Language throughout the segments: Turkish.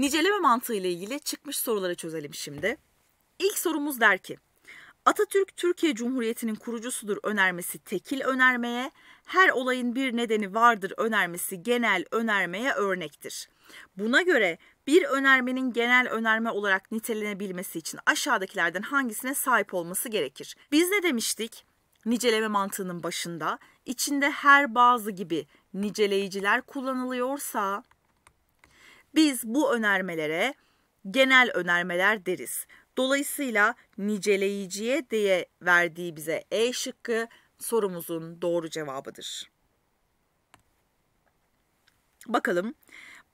Niceleme mantığı ile ilgili çıkmış soruları çözelim şimdi. İlk sorumuz der ki, Atatürk Türkiye Cumhuriyeti'nin kurucusudur önermesi tekil önermeye, her olayın bir nedeni vardır önermesi genel önermeye örnektir. Buna göre bir önermenin genel önerme olarak nitelenebilmesi için aşağıdakilerden hangisine sahip olması gerekir? Biz ne demiştik? Niceleme mantığının başında içinde her bazı gibi niceleyiciler kullanılıyorsa biz bu önermelere genel önermeler deriz. Dolayısıyla niceleyiciye diye verdiği bize E şıkkı sorumuzun doğru cevabıdır. Bakalım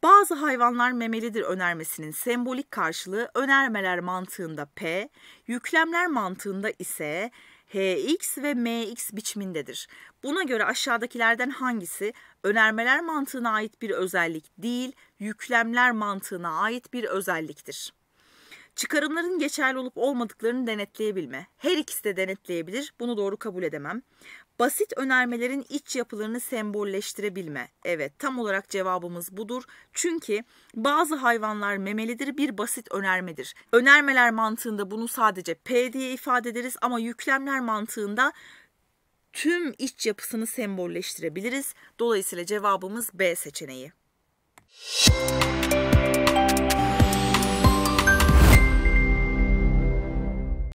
bazı hayvanlar memelidir önermesinin sembolik karşılığı önermeler mantığında P, yüklemler mantığında ise HX ve MX biçimindedir. Buna göre aşağıdakilerden hangisi önermeler mantığına ait bir özellik değil, yüklemler mantığına ait bir özelliktir? Çıkarımların geçerli olup olmadıklarını denetleyebilme. Her ikisi de denetleyebilir. Bunu doğru kabul edemem. Basit önermelerin iç yapılarını sembolleştirebilme. Evet tam olarak cevabımız budur. Çünkü bazı hayvanlar memelidir bir basit önermedir. Önermeler mantığında bunu sadece P diye ifade ederiz ama yüklemler mantığında tüm iç yapısını sembolleştirebiliriz. Dolayısıyla cevabımız B seçeneği.